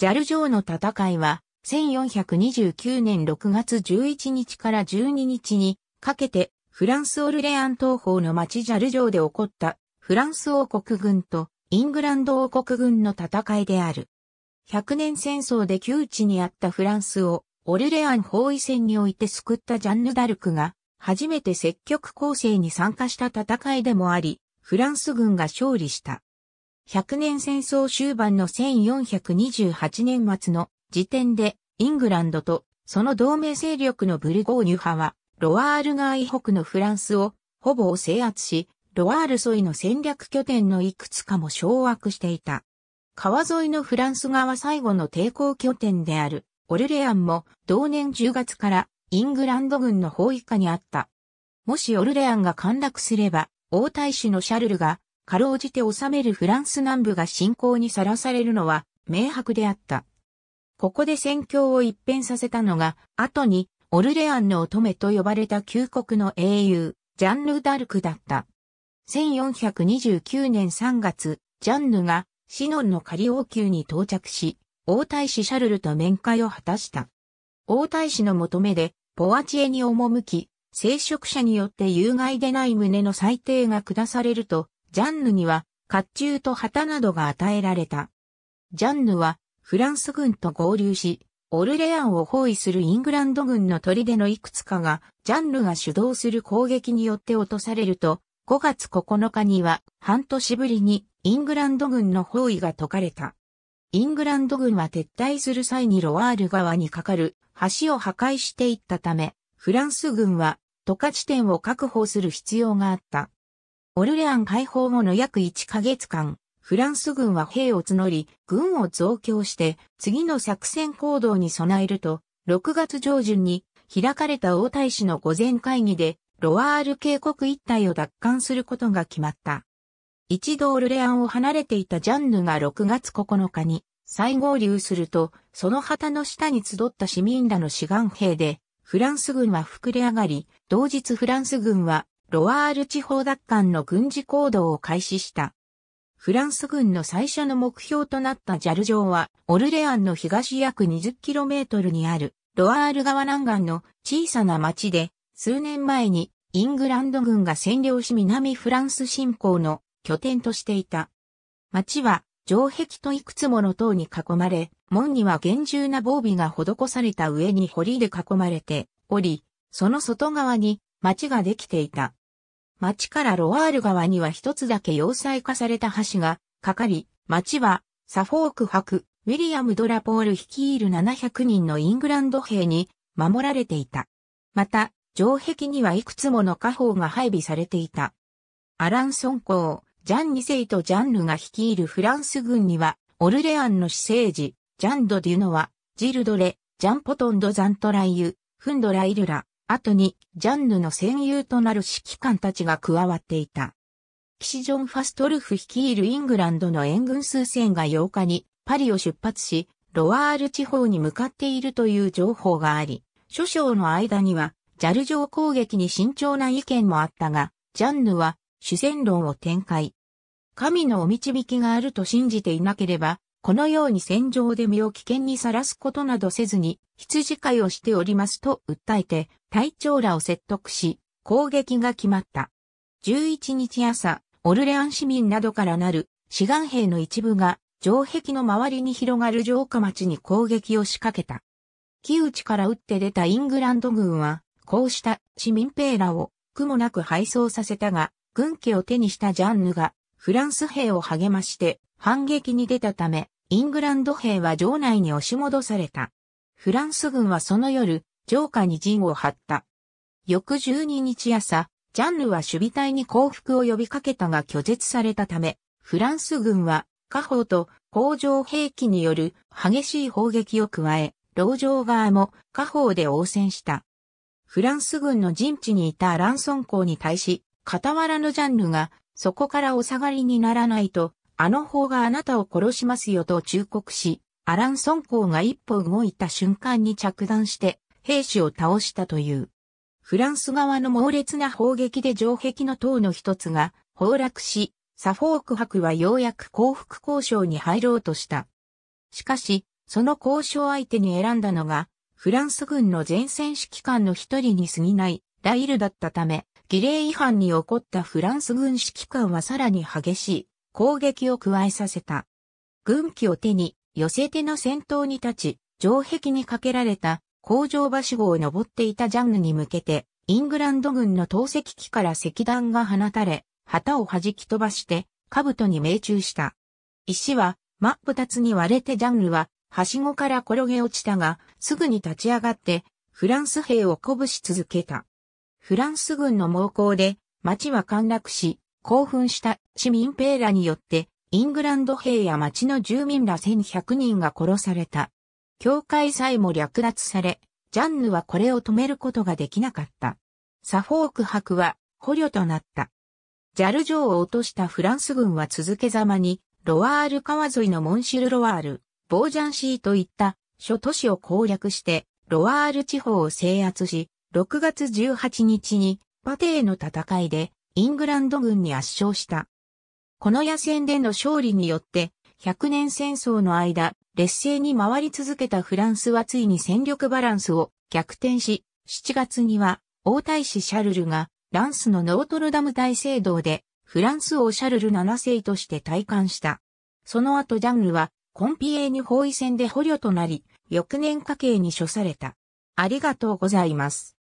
ジャル城の戦いは、1429年6月11日から12日にかけて、フランスオルレアン東方の町ジャル城で起こったフランス王国軍とイングランド王国軍の戦いである。100年戦争で窮地にあったフランスをオルレアン包囲戦において救ったジャンヌ・ダルクが初めて積極攻勢に参加した戦いでもあり、フランス軍が勝利した。100年戦争終盤の1428年末の時点で、イングランドとその同盟勢力のブルゴーニュ派は、ロワール川以北のフランスをほぼ制圧し、ロワール沿いの戦略拠点のいくつかも掌握していた。川沿いのフランス側最後の抵抗拠点であるオルレアンも同年10月からイングランド軍の包囲下にあった。もしオルレアンが陥落すれば、王太子のシャルルがかろうじて治めるフランス南部が侵攻にさらされるのは明白であった。ここで戦況を一変させたのが、後にオルレアンの乙女と呼ばれた旧国の英雄、ジャンヌ・ダルクだった。1429年3月、ジャンヌがシノンの仮王宮に到着し、王太子シャルルと面会を果たした。王太子の求めで、ポワチエに赴き、聖職者によって有害でない旨の裁定が下されると、ジャンヌには、甲冑と旗などが与えられた。ジャンヌは、フランス軍と合流し、オルレアンを包囲するイングランド軍の砦のいくつかが、ジャンヌが主導する攻撃によって落とされると、5月9日には、半年ぶりに、イングランド軍の包囲が解かれた。イングランド軍は撤退する際にロワール川に架かる橋を破壊していったため、フランス軍は、渡河地点を確保する必要があった。オルレアン解放後の約1ヶ月間、フランス軍は兵を募り、軍を増強して、次の作戦行動に備えると、6月上旬に開かれた王太子の御前会議で、ロワール渓谷一帯を奪還することが決まった。一度オルレアンを離れていたジャンヌが6月9日に再合流すると、その旗の下に集った市民らの志願兵で、フランス軍は膨れ上がり、同日フランス軍はロワール地方奪還の軍事行動を開始した。フランス軍の最初の目標となったジャル城は、オルレアンの東約 20km にある、ロワール川南岸の小さな町で、数年前にイングランド軍が占領し南フランス侵攻の拠点としていた。町は城壁といくつもの塔に囲まれ、門には厳重な防備が施された上に堀で囲まれており、その外側に町ができていた。町からロワール川には一つだけ要塞化された橋がかかり、町はサフォーク博、ウィリアム・ドラポール率いる700人のイングランド兵に守られていた。また、城壁にはいくつもの家宝が配備されていた。アランソン公、ジャン二世とジャンヌが率いるフランス軍には、オルレアンの私生児、ジャンド・デュノワ、ジルドレ、ジャンポトンド・ザントライユ、フンドラ・イルラ、後にジャンヌの戦友となる指揮官たちが加わっていた。騎士ジョン・ファストルフ率いるイングランドの援軍数千が8日にパリを出発し、ロワール地方に向かっているという情報があり、諸将の間にはジャル城攻撃に慎重な意見もあったが、ジャンヌは主戦論を展開。神のお導きがあると信じていなければ、このように戦場で身を危険にさらすことなどせずに、羊飼いをしておりますと訴えて、隊長らを説得し、攻撃が決まった。11日朝、オルレアン市民などからなる志願兵の一部が城壁の周りに広がる城下町に攻撃を仕掛けた。木内から撃って出たイングランド軍は、こうした市民兵らを苦もなく敗走させたが、軍家を手にしたジャンヌがフランス兵を励まして反撃に出たため、イングランド兵は城内に押し戻された。フランス軍はその夜、城下に陣を張った。翌12日朝、ジャンヌは守備隊に降伏を呼びかけたが拒絶されたため、フランス軍は、家宝と工場兵器による激しい砲撃を加え、牢城側も家宝で応戦した。フランス軍の陣地にいたアランソン港に対し、傍らのジャンヌが、そこからお下がりにならないと、あの方があなたを殺しますよと忠告し、アラン孫公が一歩動いた瞬間に着弾して兵士を倒したという。フランス側の猛烈な砲撃で城壁の塔の一つが崩落し、サフォーク博はようやく降伏交渉に入ろうとした。しかし、その交渉相手に選んだのが、フランス軍の前線指揮官の一人に過ぎないライルだったため、儀礼違反に起こったフランス軍指揮官はさらに激しい攻撃を加えさせた。軍旗を手に、寄せ手の先頭に立ち、城壁にかけられた工場橋号を登っていたジャンヌに向けて、イングランド軍の投石機から石弾が放たれ、旗を弾き飛ばして、兜に命中した。石は、真っ二つに割れてジャンヌは、はしごから転げ落ちたが、すぐに立ち上がって、フランス兵を鼓舞し続けた。フランス軍の猛攻で、町は陥落し、興奮した市民ペーラによって、イングランド兵や町の住民ら1100人が殺された。教会さえも略奪され、ジャンヌはこれを止めることができなかった。サフォーク博は捕虜となった。ジャル城を落としたフランス軍は続けざまに、ロワール川沿いのモンシルロワール、ボージャンシーといった諸都市を攻略して、ロワール地方を制圧し、6月18日にパテーの戦いでイングランド軍に圧勝した。この野戦での勝利によって、100年戦争の間、劣勢に回り続けたフランスはついに戦力バランスを逆転し、7月には王太子シャルルがランスのノートルダム大聖堂でフランス王シャルル7世として退官した。その後ジャンルはコンピエーニ包囲戦で捕虜となり、翌年家計に処された。ありがとうございます。